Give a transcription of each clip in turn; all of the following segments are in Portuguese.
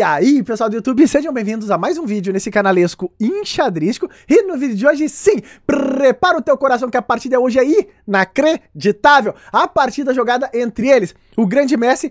E aí, pessoal do YouTube, sejam bem-vindos a mais um vídeo nesse canalesco enxadrístico. E no vídeo de hoje, sim, prepara o teu coração que a partida hoje é inacreditável. A partida jogada entre eles, o grande Messi,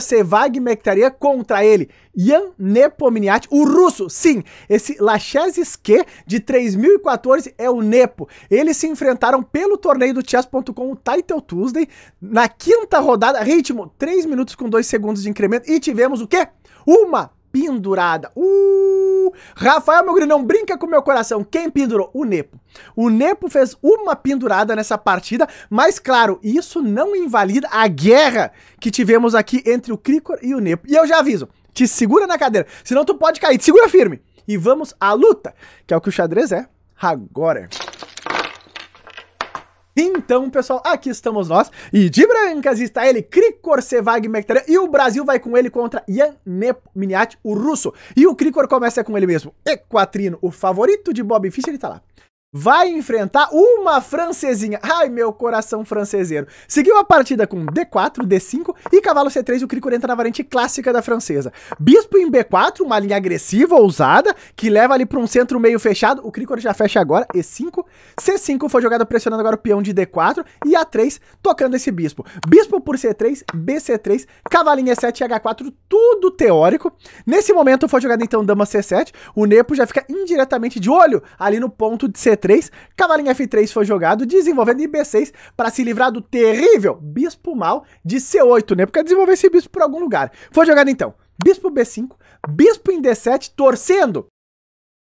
Sevag Mektaria contra ele, Yan Nepomniachtchi, o russo, sim, esse Lachesiske de 3014 é o Nepo. Eles se enfrentaram pelo torneio do chess.com Title Tuesday na quinta rodada, ritmo 3 minutos com 2 segundos de incremento e tivemos o quê? Uma pendurada. Uh! Rafael, meu grinão, brinca com meu coração. Quem pendurou? O Nepo. O Nepo fez uma pendurada nessa partida, mas claro, isso não invalida a guerra que tivemos aqui entre o Cricor e o Nepo. E eu já aviso, te segura na cadeira, senão tu pode cair. Te segura firme. E vamos à luta, que é o que o xadrez é agora. Então, pessoal, aqui estamos nós. E de brancas está ele, Krikor Sevag Mektaryan. E o Brasil vai com ele contra Yan Nepomniachtchi, o russo. E o Krikor começa com ele mesmo. Equatrino, o favorito de Bob Fischer, ele tá lá vai enfrentar uma francesinha. Ai, meu coração franceseiro. Seguiu a partida com D4, D5 e cavalo C3, o Krikor entra na variante clássica da francesa. Bispo em B4, uma linha agressiva, ousada, que leva ali para um centro meio fechado. O Cricor já fecha agora, E5. C5 foi jogado pressionando agora o peão de D4 e A3 tocando esse bispo. Bispo por C3, BC3, cavalinho E7 H4, tudo teórico. Nesse momento foi jogado então dama C7. O Nepo já fica indiretamente de olho ali no ponto de C3 C3, cavalinho F3 foi jogado, desenvolvendo em B6 para se livrar do terrível bispo mal de C8, né? Porque desenvolver esse bispo por algum lugar. Foi jogado então bispo B5, bispo em D7, torcendo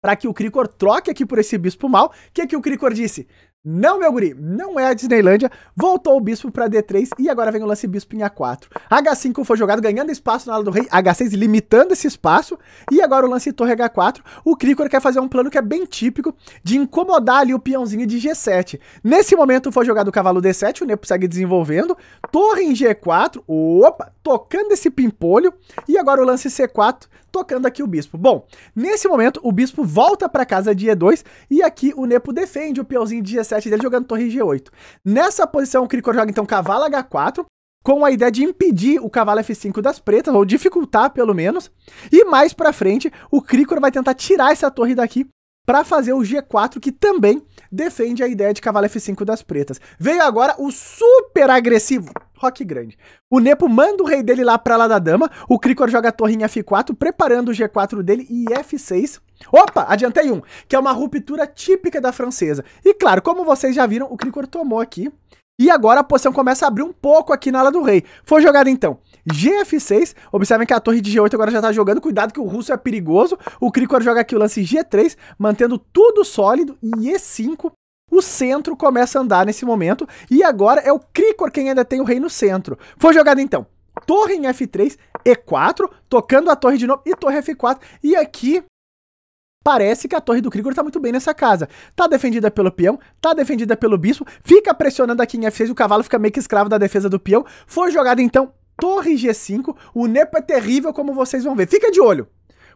para que o Cricor troque aqui por esse bispo mal. O que, que o Cricor disse? Não, meu guri, não é a Disneylândia. Voltou o Bispo para D3 e agora vem o lance Bispo em A4. H5 foi jogado ganhando espaço na ala do rei, H6 limitando esse espaço. E agora o lance Torre H4. O Krikor quer fazer um plano que é bem típico de incomodar ali o peãozinho de G7. Nesse momento foi jogado o cavalo D7, o Nepo segue desenvolvendo. Torre em G4, opa, tocando esse pimpolho. E agora o lance C4, tocando aqui o bispo. Bom, nesse momento o bispo volta para casa de E2 e aqui o Nepo defende o peãozinho de G7 dele jogando torre G8. Nessa posição, o Cricor joga então cavalo H4, com a ideia de impedir o cavalo F5 das pretas, ou dificultar pelo menos. E mais pra frente, o Cricor vai tentar tirar essa torre daqui para fazer o G4, que também defende a ideia de cavalo F5 das pretas. Veio agora o super agressivo Rock Grande. O Nepo manda o rei dele lá pra lá da dama, o Cricor joga a torre em F4, preparando o G4 dele e F6. Opa, adiantei um, que é uma ruptura típica da francesa. E claro, como vocês já viram, o Cricor tomou aqui, e agora a posição começa a abrir um pouco aqui na ala do rei. Foi jogada então. GF6, observem que a torre de G8 agora já tá jogando, cuidado que o russo é perigoso, o Krikor joga aqui o lance G3, mantendo tudo sólido, e E5, o centro começa a andar nesse momento, e agora é o Krikor quem ainda tem o rei no centro. Foi jogada então, torre em F3, E4, tocando a torre de novo, e torre F4, e aqui Parece que a torre do Krigor tá muito bem nessa casa. Tá defendida pelo peão, tá defendida pelo bispo, fica pressionando aqui em F6, o cavalo fica meio que escravo da defesa do peão. Foi jogada então torre G5, o Nepo é terrível como vocês vão ver. Fica de olho.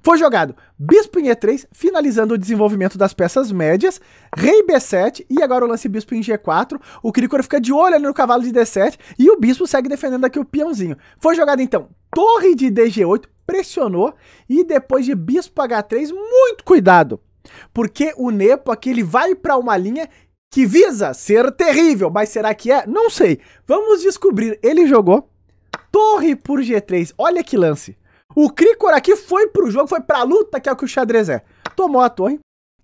Foi jogado bispo em E3, finalizando o desenvolvimento das peças médias, rei B7 e agora o lance bispo em G4. O Krikor fica de olho ali no cavalo de D7 e o bispo segue defendendo aqui o peãozinho. Foi jogado então torre de DG8, pressionou e depois de bispo H3, muito cuidado, porque o Nepo aqui ele vai para uma linha que visa ser terrível, mas será que é? Não sei. Vamos descobrir. Ele jogou torre por G3. Olha que lance. O krikor aqui foi pro jogo, foi pra luta, que é o que o xadrez é. Tomou a torre,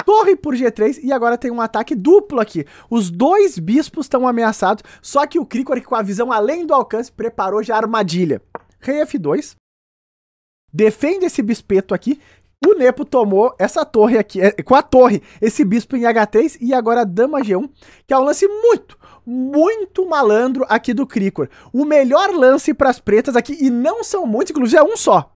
torre por G3 e agora tem um ataque duplo aqui. Os dois bispos estão ameaçados, só que o Krikor, com a visão além do alcance preparou já a armadilha. Rei F2, defende esse bispeto aqui. O Nepo tomou essa torre aqui, é, com a torre, esse bispo em H3 e agora dama G1, que é um lance muito, muito malandro aqui do Cricor. O melhor lance para as pretas aqui, e não são muitos, inclusive é um só.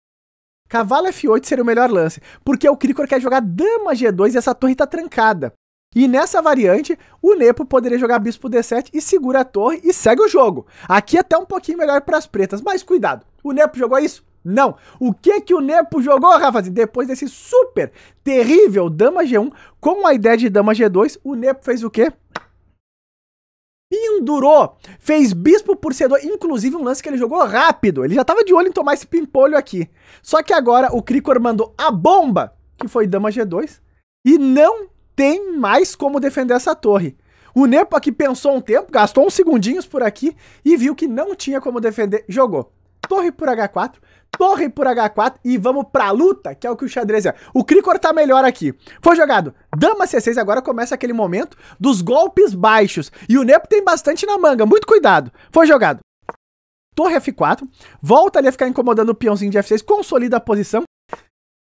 Cavalo F8 seria o melhor lance, porque o Cricor quer jogar dama G2 e essa torre está trancada. E nessa variante, o Nepo poderia jogar bispo D7 e segura a torre e segue o jogo. Aqui é até um pouquinho melhor para as pretas, mas cuidado. O Nepo jogou isso? Não. O que que o Nepo jogou, Rafazinho? Depois desse super terrível Dama G1 com a ideia de Dama G2, o Nepo fez o quê? Pendurou. Fez bispo por C2. Inclusive um lance que ele jogou rápido. Ele já tava de olho em tomar esse pimpolho aqui. Só que agora o Cricor mandou a bomba, que foi Dama G2. E não tem mais como defender essa torre. O Nepo aqui pensou um tempo, gastou uns segundinhos por aqui e viu que não tinha como defender, jogou. Torre por H4, torre por H4 e vamos pra luta, que é o que o xadrez é. O Cricor tá melhor aqui. Foi jogado dama C6, agora começa aquele momento dos golpes baixos. E o Nepo tem bastante na manga, muito cuidado. Foi jogado. Torre F4, volta ali a ficar incomodando o peãozinho de F6, consolida a posição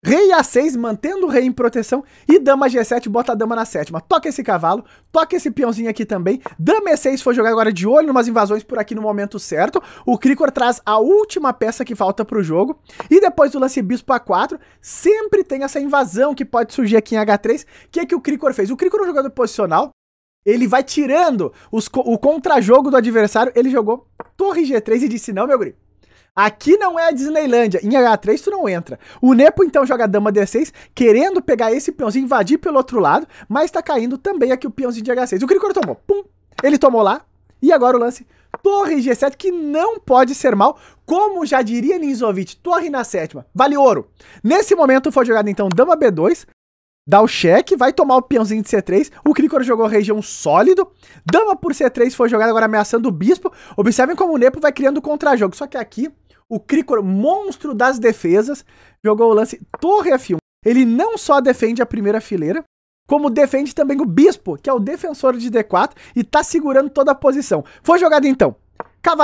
Rei A6, mantendo o rei em proteção. E dama G7, bota a dama na sétima. Toca esse cavalo, toca esse peãozinho aqui também. Dama E6 foi jogar agora de olho umas invasões por aqui no momento certo. O Cricor traz a última peça que falta pro jogo. E depois do lance bispo A4, sempre tem essa invasão que pode surgir aqui em H3. O que, é que o Cricor fez? O Cricor é um jogador posicional. Ele vai tirando os, o contra-jogo do adversário. Ele jogou torre G3 e disse, não, meu guri, Aqui não é a Disneylândia. Em H3 tu não entra. O Nepo então joga dama D6, querendo pegar esse peãozinho, invadir pelo outro lado, mas tá caindo também aqui o peãozinho de H6. O Krikor tomou. Pum! Ele tomou lá. E agora o lance. Torre G7, que não pode ser mal, como já diria Ninzovic, torre na sétima, vale ouro. Nesse momento foi jogado então dama B2, dá o cheque, vai tomar o peãozinho de C3, o Krikor jogou região sólido, dama por C3 foi jogada agora ameaçando o bispo, observem como o Nepo vai criando contra-jogo, só que aqui o Cricor, monstro das defesas, jogou o lance Torre F1. Ele não só defende a primeira fileira, como defende também o Bispo, que é o defensor de D4 e tá segurando toda a posição. Foi jogada então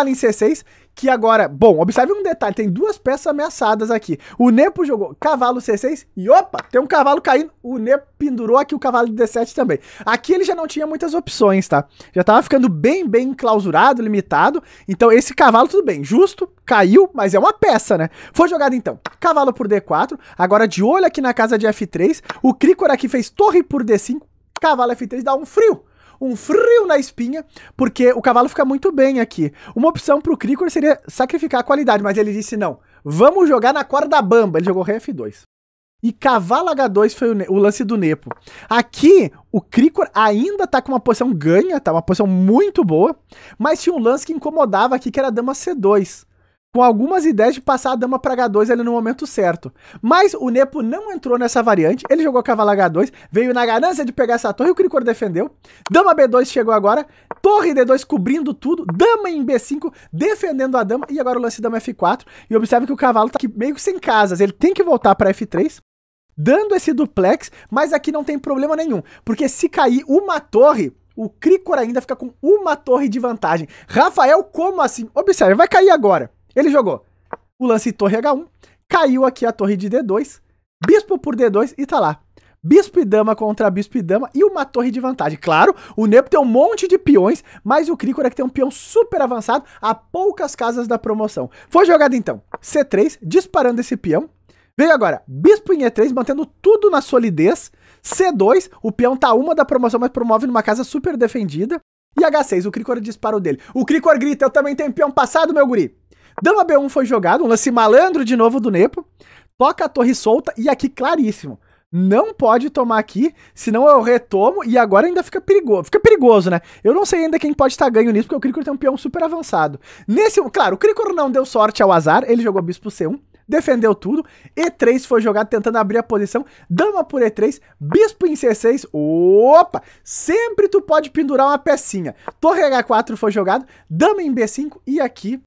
em C6, que agora... Bom, observe um detalhe, tem duas peças ameaçadas aqui. O Nepo jogou cavalo C6 e opa, tem um cavalo caindo. O Nepo pendurou aqui o cavalo D7 também. Aqui ele já não tinha muitas opções, tá? Já tava ficando bem, bem enclausurado, limitado. Então esse cavalo, tudo bem, justo, caiu, mas é uma peça, né? Foi jogado então cavalo por D4, agora de olho aqui na casa de F3. O Cricor aqui fez torre por D5, cavalo F3 dá um frio um frio na espinha, porque o cavalo fica muito bem aqui. Uma opção pro Krikor seria sacrificar a qualidade, mas ele disse não. Vamos jogar na corda bamba. Ele jogou rei F2. E cavalo H2 foi o, o, lance do Nepo. Aqui, o Krikor ainda tá com uma posição ganha, tá? Uma posição muito boa. Mas tinha um lance que incomodava aqui, que era dama C2 com algumas ideias de passar a dama para H2 ali no momento certo. Mas o Nepo não entrou nessa variante, ele jogou cavalo H2, veio na ganância de pegar essa torre, o Cricor defendeu. Dama B2 chegou agora, torre D2 cobrindo tudo, dama em B5 defendendo a dama, e agora o lance dama F4. E observe que o cavalo tá aqui meio sem casas, ele tem que voltar para F3 dando esse duplex, mas aqui não tem problema nenhum, porque se cair uma torre, o Cricor ainda fica com uma torre de vantagem. Rafael, como assim? Observe, vai cair agora. Ele jogou o lance torre H1, caiu aqui a torre de D2, bispo por D2 e tá lá. Bispo e dama contra bispo e dama e uma torre de vantagem. Claro, o Nepo tem um monte de peões, mas o Crícora é que tem um peão super avançado a poucas casas da promoção. Foi jogado então C3, disparando esse peão. Veio agora bispo em E3, mantendo tudo na solidez. C2, o peão tá uma da promoção, mas promove numa casa super defendida. E H6, o Cricor dispara o dele. O Cricor grita, eu também tenho peão passado, meu guri. Dama B1 foi jogado, um lance malandro de novo do Nepo. Toca a torre solta e aqui claríssimo. Não pode tomar aqui, senão eu retomo e agora ainda fica perigoso. Fica perigoso, né? Eu não sei ainda quem pode estar tá ganho nisso, porque o Cricor tem um peão super avançado. Nesse, claro, o Cricor não deu sorte ao azar, ele jogou bispo C1, defendeu tudo. E3 foi jogado tentando abrir a posição. Dama por E3, bispo em C6. Opa! Sempre tu pode pendurar uma pecinha. Torre H4 foi jogado, dama em B5 e aqui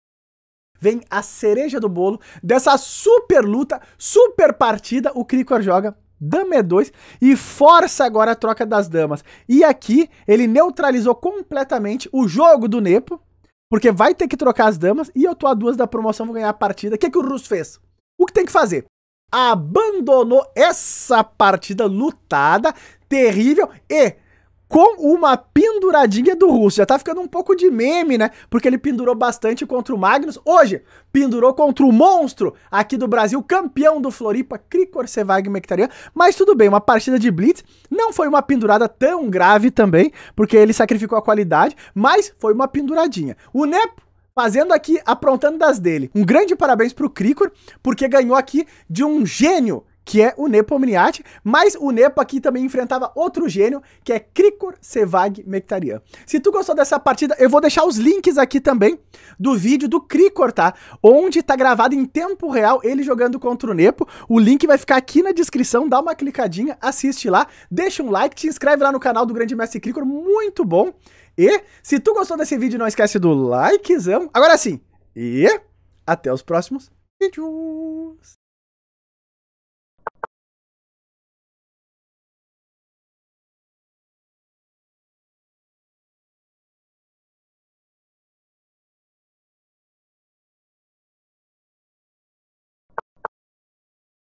vem a cereja do bolo dessa super luta, super partida. O Krikor joga dama E2 é e força agora a troca das damas. E aqui ele neutralizou completamente o jogo do Nepo, porque vai ter que trocar as damas e eu tô a duas da promoção, vou ganhar a partida. O que, é que o Russo fez? O que tem que fazer? Abandonou essa partida lutada, terrível e com uma penduradinha do Russo. Já tá ficando um pouco de meme, né? Porque ele pendurou bastante contra o Magnus. Hoje, pendurou contra o monstro aqui do Brasil, campeão do Floripa, Cricor Sevag Mectarian. Mas tudo bem, uma partida de Blitz. Não foi uma pendurada tão grave também, porque ele sacrificou a qualidade, mas foi uma penduradinha. O Nepo fazendo aqui, aprontando das dele. Um grande parabéns pro Cricor, porque ganhou aqui de um gênio que é o Nepo Omniati, mas o Nepo aqui também enfrentava outro gênio, que é Krikor Sevag Mectarian. Se tu gostou dessa partida, eu vou deixar os links aqui também do vídeo do Krikor, tá? Onde tá gravado em tempo real ele jogando contra o Nepo. O link vai ficar aqui na descrição, dá uma clicadinha, assiste lá, deixa um like, te inscreve lá no canal do Grande Mestre Krikor, muito bom. E se tu gostou desse vídeo, não esquece do likezão. Agora sim, e até os próximos vídeos.